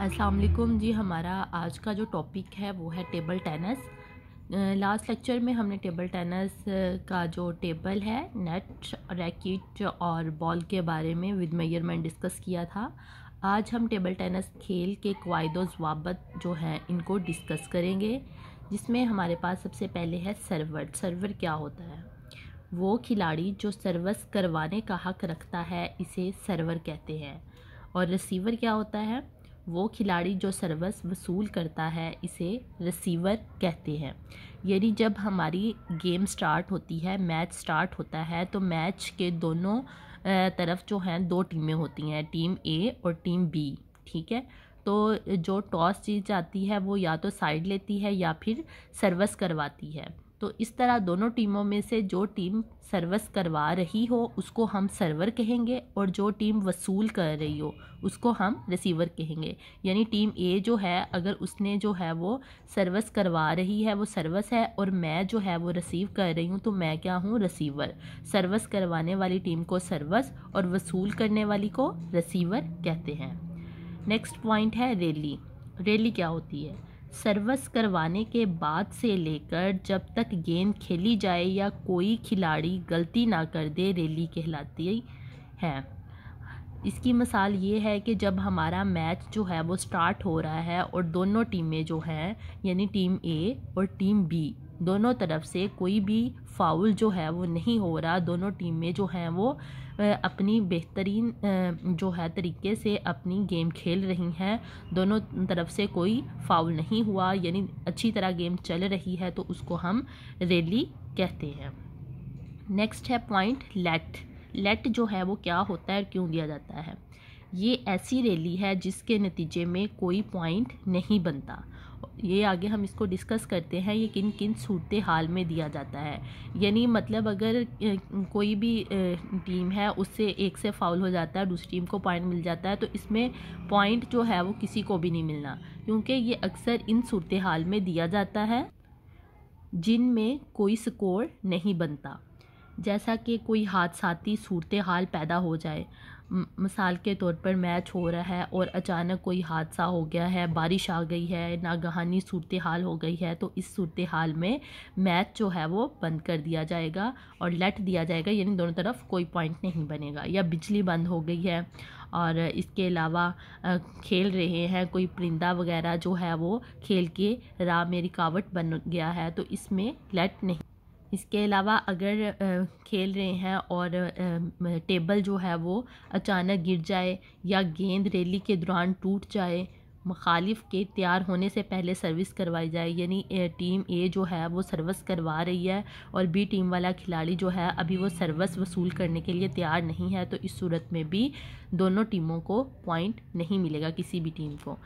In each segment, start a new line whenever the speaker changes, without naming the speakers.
असलकुम जी हमारा आज का जो टॉपिक है वो है टेबल टेनिस लास्ट लेक्चर में हमने टेबल टेनिस का जो टेबल है नेट रैकेट और बॉल के बारे में विद मेयरमेंट डिस्कस किया था आज हम टेबल टेनिस खेल के कवायद जवाबत जो हैं इनको डिस्कस करेंगे जिसमें हमारे पास सबसे पहले है सर्वर सर्वर क्या होता है वो खिलाड़ी जो सर्विस करवाने का हक रखता है इसे सर्वर कहते हैं और रिसीवर क्या होता है वो खिलाड़ी जो सर्विस वसूल करता है इसे रिसीवर कहते हैं यानी जब हमारी गेम स्टार्ट होती है मैच स्टार्ट होता है तो मैच के दोनों तरफ जो हैं दो टीमें होती हैं टीम ए और टीम बी ठीक है तो जो टॉस जीत जाती है वो या तो साइड लेती है या फिर सर्विस करवाती है तो इस तरह दोनों टीमों में से जो टीम सर्विस करवा रही हो उसको हम सर्वर कहेंगे और जो टीम वसूल कर रही हो उसको हम रिसीवर कहेंगे यानी टीम ए जो है अगर उसने जो है वो सर्विस करवा रही है वो सर्विस है और मैं जो है वो रिसीव कर रही हूँ तो मैं क्या हूँ रिसीवर सर्विस करवाने वाली टीम को सर्विस और वसूल करने वाली को रिसीवर कहते हैं नेक्स्ट पॉइंट है रैली रैली क्या होती है सर्वस करवाने के बाद से लेकर जब तक गेंद खेली जाए या कोई खिलाड़ी गलती ना कर दे रैली कहलाती है इसकी मिसाल ये है कि जब हमारा मैच जो है वो स्टार्ट हो रहा है और दोनों टीमें जो हैं यानी टीम ए और टीम बी दोनों तरफ से कोई भी फाउल जो है वो नहीं हो रहा दोनों टीमें जो हैं वो अपनी बेहतरीन जो है तरीके से अपनी गेम खेल रही हैं दोनों तरफ से कोई फाउल नहीं हुआ यानी अच्छी तरह गेम चल रही है तो उसको हम रैली कहते हैं नेक्स्ट है पॉइंट लेट लेट जो है वो क्या होता है और क्यों दिया जाता है ये ऐसी रैली है जिसके नतीजे में कोई पॉइंट नहीं बनता ये आगे हम इसको डिस्कस करते हैं ये किन किन सूरत हाल में दिया जाता है यानी मतलब अगर कोई भी टीम है उससे एक से फाउल हो जाता है दूसरी टीम को पॉइंट मिल जाता है तो इसमें पॉइंट जो है वो किसी को भी नहीं मिलना क्योंकि ये अक्सर इन सूरत हाल में दिया जाता है जिनमें कोई स्कोर नहीं बनता जैसा कि कोई हादसाती सूरत हाल पैदा हो जाए मिसाल के तौर पर मैच हो रहा है और अचानक कोई हादसा हो गया है बारिश आ गई है नागहानी सूरत हाल हो गई है तो इस सूरत हाल में मैच जो है वो बंद कर दिया जाएगा और लेट दिया जाएगा यानी दोनों तरफ कोई पॉइंट नहीं बनेगा या बिजली बंद हो गई है और इसके अलावा खेल रहे हैं कोई परिंदा वगैरह जो है वो खेल के राह में रिकावट बन गया है तो इसमें लेट नहीं इसके अलावा अगर खेल रहे हैं और टेबल जो है वो अचानक गिर जाए या गेंद रैली के दौरान टूट जाए मखालिफ के तैयार होने से पहले सर्विस करवाई जाए यानी टीम ए जो है वो सर्विस करवा रही है और बी टीम वाला खिलाड़ी जो है अभी वो सर्विस वसूल करने के लिए तैयार नहीं है तो इस सूरत में भी दोनों टीमों को पॉइंट नहीं मिलेगा किसी भी टीम को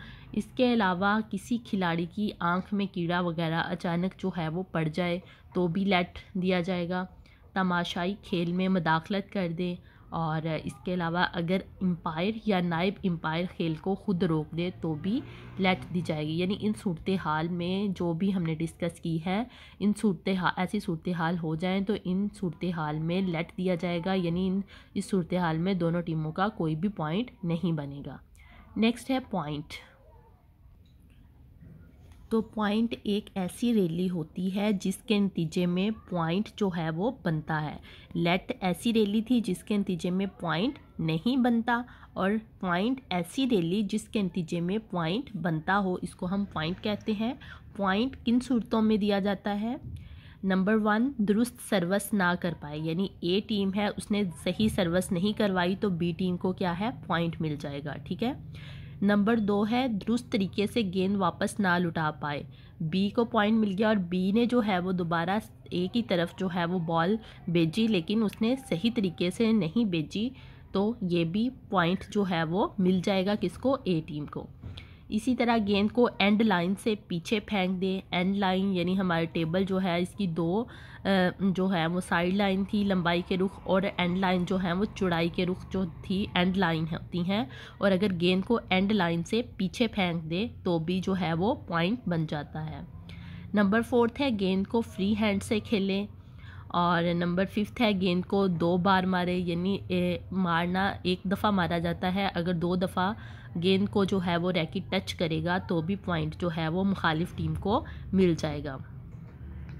इसके अलावा किसी खिलाड़ी की आंख में कीड़ा वगैरह अचानक जो है वो पड़ जाए तो भी लेट दिया जाएगा तमाशाई खेल में मदाखलत कर दे और इसके अलावा अगर एम्पायर या नायब एम्पायर खेल को ख़ुद रोक दे तो भी लेट दी जाएगी यानी इन सूरत हाल में जो भी हमने डिस्कस की है इन सूरत हाल ऐसी सूरत हाल हो जाए तो इन सूरत हाल में लेट दिया जाएगा यानी इन इस सूरत हाल में दोनों टीमों का कोई भी पॉइंट नहीं बनेगा नेक्स्ट है पॉइंट तो पॉइंट एक ऐसी रैली होती है जिसके नतीजे में पॉइंट जो है वो बनता है लेट ऐसी रैली थी जिसके नतीजे में पॉइंट नहीं बनता और पॉइंट ऐसी रैली जिसके नतीजे में पॉइंट बनता हो इसको हम पॉइंट कहते हैं पॉइंट किन सूरतों में दिया जाता है नंबर वन दुरुस्त सर्विस ना कर पाए यानी ए टीम है उसने सही सर्विस नहीं करवाई तो बी टीम को क्या है पॉइंट मिल जाएगा ठीक है नंबर दो है दुरुस्त तरीके से गेंद वापस ना लुटा पाए बी को पॉइंट मिल गया और बी ने जो है वो दोबारा ए की तरफ जो है वो बॉल भेजी लेकिन उसने सही तरीके से नहीं भेजी तो ये भी पॉइंट जो है वो मिल जाएगा किसको ए टीम को इसी तरह गेंद को एंड लाइन से पीछे फेंक दें एंड लाइन यानी हमारे टेबल जो है इसकी दो जो है वो साइड लाइन थी लंबाई के रुख और एंड लाइन जो है वो चौड़ाई के रुख जो थी एंड लाइन होती हैं और अगर गेंद को एंड लाइन से पीछे फेंक दे तो भी जो है वो पॉइंट बन जाता है नंबर फोर्थ है गेंद को फ्री हैंड से खेलें और नंबर फिफ्थ है गेंद को दो बार मारे यानी मारना एक दफ़ा मारा जाता है अगर दो दफ़ा गेंद को जो है वो रैकेट टच करेगा तो भी पॉइंट जो है वो मुखालिफ टीम को मिल जाएगा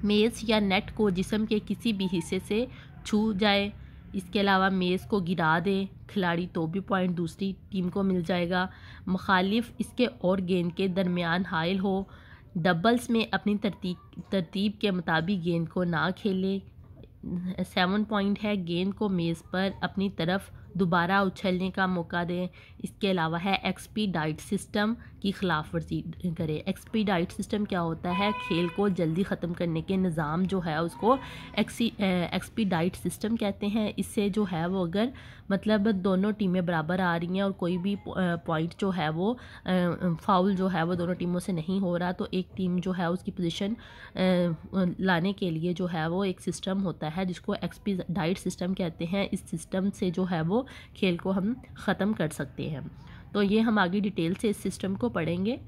मेज़ या नेट को जिसम के किसी भी हिस्से से छू जाए इसके अलावा मेज़ को गिरा दे खिलाड़ी तो भी पॉइंट दूसरी टीम को मिल जाएगा मुखालिफ इसके और गेंद के दरमियान हायल हो डबल्स में अपनी तरतीब तरतीब के मुताबिक गेंद को ना खेले सेवन पॉइंट है गेंद को मेज़ पर अपनी तरफ दोबारा उछलने का मौका दें इसके अलावा है एक्सपी डाइट सिस्टम की खिलाफ वर्जी करें एक्सपी डाइट सिस्टम क्या होता है खेल को जल्दी ख़त्म करने के निज़ाम जो है उसको एक्सी एक्सपी डाइट सिस्टम कहते हैं इससे जो है वो अगर मतलब दोनों टीमें बराबर आ रही हैं और कोई भी पॉइंट जो है वो फाउल जो है वो दोनों टीमों से नहीं हो रहा तो एक टीम जो है उसकी पोजिशन लाने के लिए जो है वो एक सिस्टम होता है जिसको एक्सपी डाइट सिस्टम कहते हैं इस सिस्टम से जो है वो खेल को हम ख़त्म कर सकते हैं तो ये हम आगे डिटेल से इस सिस्टम को पढ़ेंगे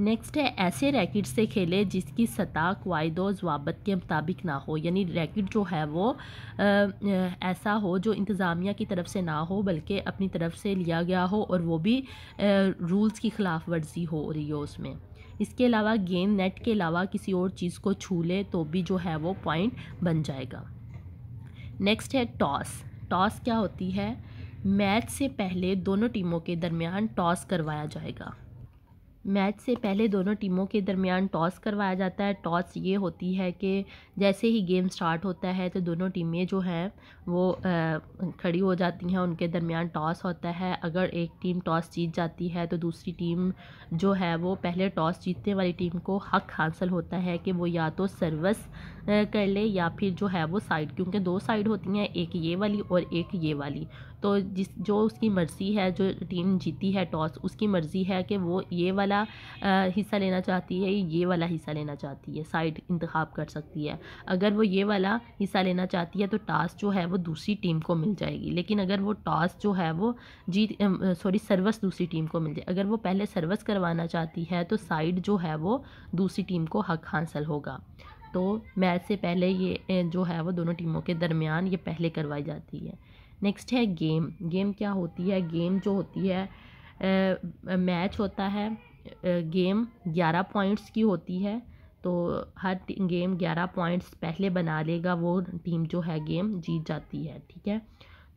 नेक्स्ट है ऐसे रैकेट से खेले जिसकी सतह वायदो जवाबत के मुताबिक ना हो यानी रैकेट जो है वो आ, ऐसा हो जो इंतज़ामिया की तरफ से ना हो बल्कि अपनी तरफ से लिया गया हो और वो भी आ, रूल्स की ख़िलाफ़ वर्जी हो रही हो उसमें इसके अलावा गेंद नेट के अलावा किसी और चीज़ को छू ले तो भी जो है वो पॉइंट बन जाएगा नेक्स्ट है टॉस टॉस क्या होती है मैच से पहले दोनों टीमों के दरमियान टॉस करवाया जाएगा मैच से पहले दोनों टीमों के दरमियान टॉस करवाया जाता है टॉस ये होती है कि जैसे ही गेम स्टार्ट होता है तो दोनों टीमें जो हैं वो खड़ी हो जाती हैं उनके दरमियान टॉस होता है अगर एक टीम टॉस जीत जाती है तो दूसरी टीम जो है वो पहले टॉस जीतने वाली टीम को हक हासिल होता है कि वो या तो सर्विस कर ले या फिर जो है वो साइड क्योंकि दो साइड होती हैं एक ये वाली और एक ये वाली तो जिस जो उसकी मर्ज़ी है जो टीम जीती है टॉस उसकी मर्ज़ी है कि वो ये वाला हिस्सा लेना चाहती है ये वाला हिस्सा लेना चाहती है साइड इंतखब कर सकती है अगर वो ये वाला हिस्सा लेना चाहती है तो टॉस जो है वो दूसरी टीम को मिल जाएगी लेकिन अगर वो टॉस जो है वो जीत सॉरी सर्वस दूसरी टीम को मिल जाए अगर वो पहले सर्वस करवाना चाहती है तो साइड जो है वो दूसरी टीम को हक हासिल होगा तो मैच से पहले ये जो है वो दोनों टीमों के दरमियान ये पहले करवाई जाती है नेक्स्ट है गेम गेम क्या होती है गेम जो होती है मैच होता है गेम ग्यारह पॉइंट्स की होती है तो हर गेम ग्यारह पॉइंट्स पहले बना लेगा वो टीम जो है गेम जीत जाती है ठीक है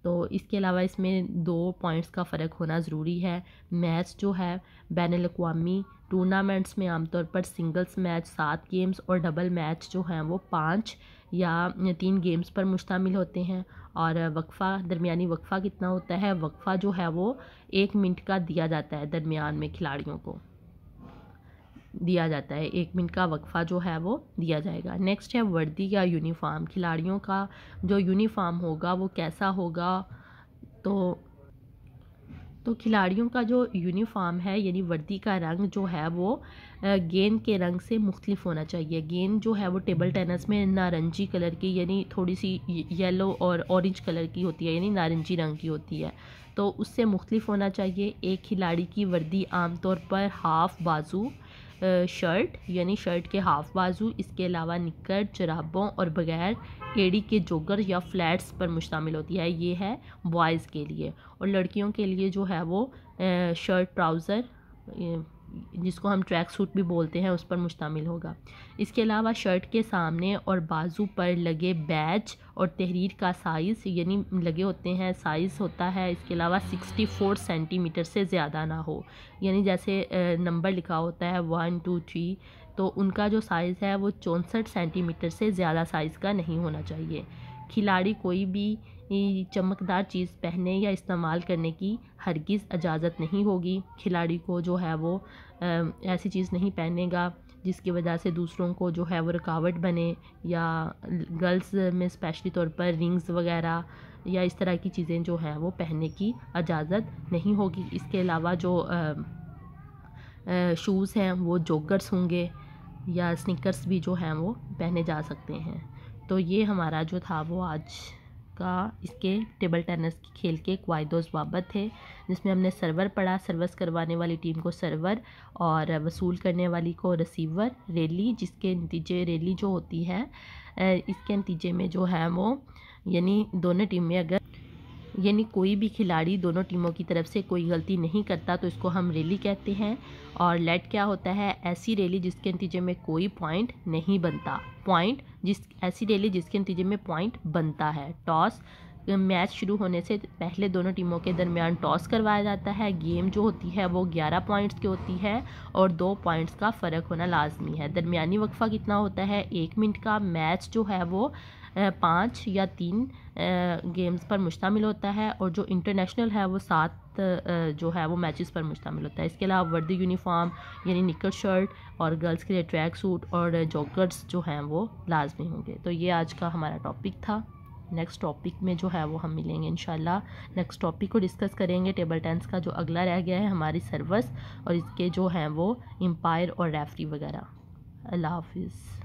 तो इसके अलावा इसमें दो पॉइंट्स का फ़र्क होना ज़रूरी है मैच जो है बैन अवी टूर्नामेंट्स में आमतौर पर सिंगल्स मैच सात गेम्स और डबल मैच जो हैं वो पाँच या तीन गेम्स पर मुश्तमिल होते हैं और वक्फ़ा दरमिया वक्फ़ा कितना होता है वक्फ़ा जो है वो एक मिनट का दिया जाता है दरमियान में खिलाड़ियों को दिया जाता है एक मिनट का वक्फ़ा जो है वो दिया जाएगा नेक्स्ट है वर्दी या यूनिफॉर्म खिलाड़ियों का जो यूनिफॉर्म होगा वो कैसा होगा तो तो खिलाड़ियों का जो यूनिफॉर्म है यानी वर्दी का रंग जो है वो गेंद के रंग से मुख्तलिफ होना चाहिए गेंद जो है वो टेबल टेनिस में नारंगी कलर की यानी थोड़ी सी येलो और ऑरेंज कलर की होती है यानी नारंगी रंग की होती है तो उससे मुख्तलिफ होना चाहिए एक खिलाड़ी की वर्दी आमतौर पर हाफ़ बाजू शर्ट यानी शर्ट के हाफ बाजू इसके अलावा निकट जराबों और बगैर एड़ी के जोगर या फ्लैट्स पर मुश्तमिल होती है ये है बॉयज़ के लिए और लड़कियों के लिए जो है वो शर्ट ट्राउज़र जिसको हम ट्रैक सूट भी बोलते हैं उस पर मुश्तमिल होगा इसके अलावा शर्ट के सामने और बाजू पर लगे बैच और तहरीर का साइज़ यानी लगे होते हैं साइज़ होता है इसके अलावा 64 सेंटीमीटर से ज़्यादा ना हो यानी जैसे नंबर लिखा होता है वन टू थ्री तो उनका जो साइज़ है वो चौंसठ सेंटीमीटर से ज़्यादा साइज़ का नहीं होना चाहिए खिलाड़ी कोई भी चमकदार चीज़ पहनने या इस्तेमाल करने की हरगिज़ इजाज़त नहीं होगी खिलाड़ी को जो है वो ऐसी चीज़ नहीं पहनेगा जिसकी वजह से दूसरों को जो है वो रुकावट बने या गर्ल्स में स्पेशली तौर पर रिंग्स वगैरह या इस तरह की चीज़ें जो हैं वो पहनने की इजाज़त नहीं होगी इसके अलावा जो शूज़ हैं वो जोकर्स होंगे या स्निकर्स भी जो हैं वो पहने जा सकते हैं तो ये हमारा जो था वो आज का इसके टेबल टेनिस खेल के वायदोज बाबत थे जिसमें हमने सर्वर पढ़ा सर्विस करवाने वाली टीम को सर्वर और वसूल करने वाली को रिसीवर रैली जिसके नतीजे रैली जो होती है इसके नतीजे में जो है वो यानी दोनों टीम में अगर यानी कोई भी खिलाड़ी दोनों टीमों की तरफ से कोई गलती नहीं करता तो इसको हम रैली कहते हैं और लेट क्या होता है ऐसी रैली जिसके नतीजे में कोई पॉइंट नहीं बनता पॉइंट जिस ऐसी रैली जिसके नतीजे में पॉइंट बनता है टॉस मैच शुरू होने से पहले दोनों टीमों के दरमियान टॉस करवाया जाता है गेम जो होती है वो 11 पॉइंट्स की होती है और दो पॉइंट्स का फ़र्क होना लाजमी है दरमिया वक्फ़ा कितना होता है एक मिनट का मैच जो है वो पाँच या तीन गेम्स पर मुश्तमिल होता है और जो इंटरनेशनल है वो सात जो है वो मैचेस पर मुश्तमिल होता है इसके अलावा वर्दी यूनिफॉर्म यानी निकट शर्ट और गर्ल्स के लिए ट्रैक सूट और जॉकर्स जो हैं वो लाजमी होंगे तो ये आज का हमारा टॉपिक था नेक्स्ट टॉपिक में जो है वो हम मिलेंगे इन नेक्स्ट टॉपिक को डिस्कस करेंगे टेबल टेंस का जो अगला रह गया है हमारी सर्विस और इसके जो हैं वो एम्पायर और रेफरी वगैरह अल्लाह हाफिज़